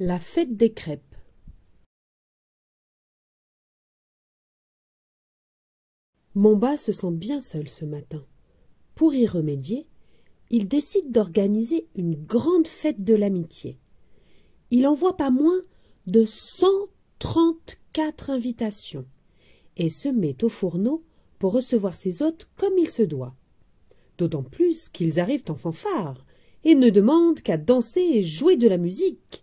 La fête des crêpes. Momba se sent bien seul ce matin. Pour y remédier, il décide d'organiser une grande fête de l'amitié. Il envoie pas moins de 134 invitations et se met au fourneau pour recevoir ses hôtes comme il se doit. D'autant plus qu'ils arrivent en fanfare et ne demandent qu'à danser et jouer de la musique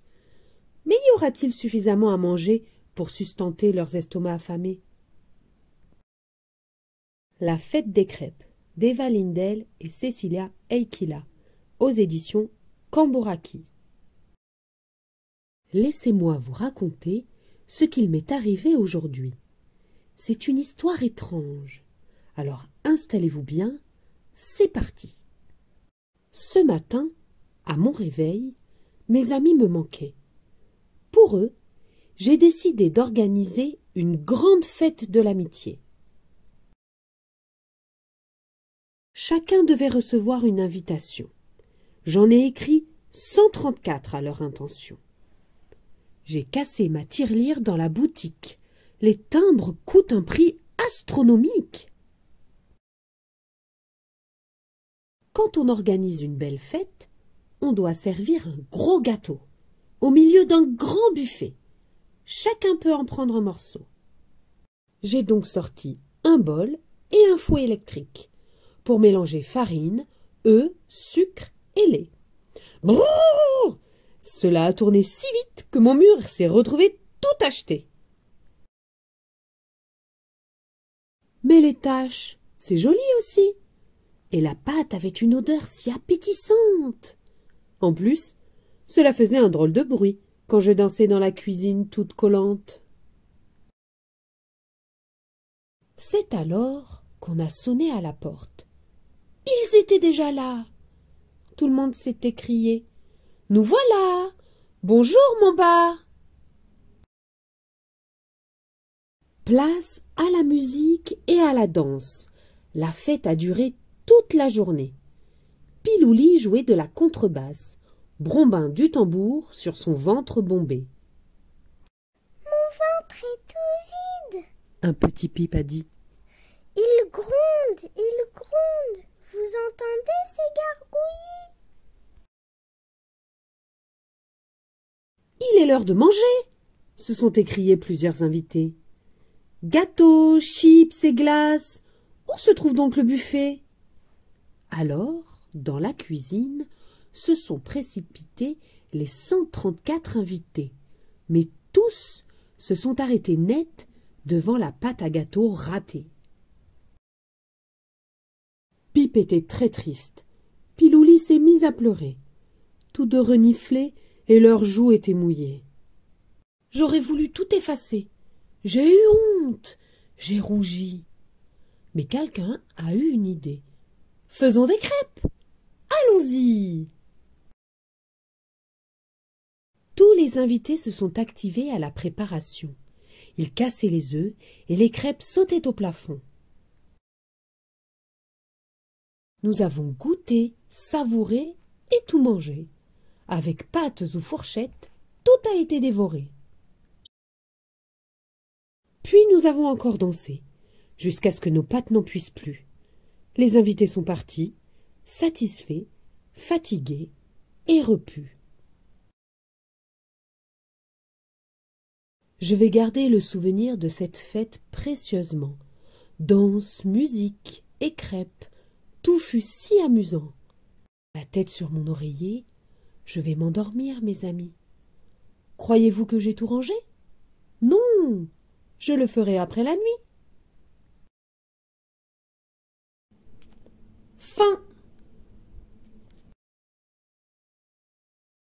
mais y aura-t-il suffisamment à manger pour sustenter leurs estomacs affamés La fête des crêpes d'Eva Lindel et Cecilia Eikila aux éditions Kambouraki Laissez-moi vous raconter ce qu'il m'est arrivé aujourd'hui. C'est une histoire étrange. Alors installez-vous bien, c'est parti. Ce matin, à mon réveil, mes amis me manquaient pour eux, j'ai décidé d'organiser une grande fête de l'amitié. Chacun devait recevoir une invitation. J'en ai écrit 134 à leur intention. J'ai cassé ma tirelire dans la boutique. Les timbres coûtent un prix astronomique. Quand on organise une belle fête, on doit servir un gros gâteau au milieu d'un grand buffet. Chacun peut en prendre un morceau. J'ai donc sorti un bol et un fouet électrique pour mélanger farine, œufs, sucre et lait. Brrr Cela a tourné si vite que mon mur s'est retrouvé tout acheté. Mais les taches, c'est joli aussi. Et la pâte avait une odeur si appétissante. En plus, cela faisait un drôle de bruit quand je dansais dans la cuisine toute collante. C'est alors qu'on a sonné à la porte. Ils étaient déjà là. Tout le monde s'était crié. Nous voilà. Bonjour, mon bas. Place à la musique et à la danse. La fête a duré toute la journée. Pilouli jouait de la contrebasse. Brombin du tambour sur son ventre bombé. Mon ventre est tout vide, un petit pipe a dit. Il gronde, il gronde, vous entendez ces gargouillis Il est l'heure de manger, se sont écriés plusieurs invités. Gâteaux, chips et glaces, où se trouve donc le buffet Alors, dans la cuisine, se sont précipités les cent trente-quatre invités, mais tous se sont arrêtés net devant la pâte à gâteau ratée. Pipe était très triste. Pilouli s'est mise à pleurer. Tous deux reniflaient et leurs joues étaient mouillées. J'aurais voulu tout effacer. J'ai eu honte. J'ai rougi. Mais quelqu'un a eu une idée. Faisons des crêpes. Allons-y. les invités se sont activés à la préparation. Ils cassaient les œufs et les crêpes sautaient au plafond. Nous avons goûté, savouré et tout mangé. Avec pâtes ou fourchettes, tout a été dévoré. Puis nous avons encore dansé, jusqu'à ce que nos pattes n'en puissent plus. Les invités sont partis, satisfaits, fatigués et repus. Je vais garder le souvenir de cette fête précieusement. Danse, musique et crêpes, tout fut si amusant. La tête sur mon oreiller, je vais m'endormir, mes amis. Croyez-vous que j'ai tout rangé Non, je le ferai après la nuit. Fin